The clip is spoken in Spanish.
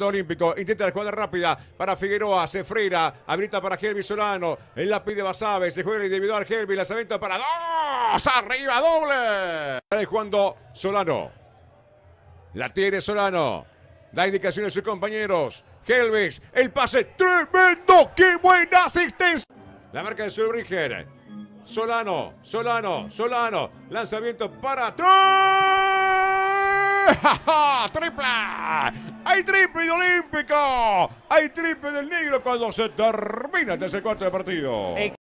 Olímpico, intenta la jugada rápida para Figueroa, se freira, habilita para Gervi Solano, el lápiz de Basabe, se juega individual Gervi, lanzamiento para dos, arriba doble. Está jugando Solano, la tiene Solano, da indicaciones a sus compañeros, Helvis, el pase tremendo, qué buena asistencia. La marca de Solbrigen, Solano, Solano, Solano, lanzamiento para tres. ¡Tripla! ¡Hay triple de Olímpico! ¡Hay triple del negro cuando se termina ese cuarto de partido!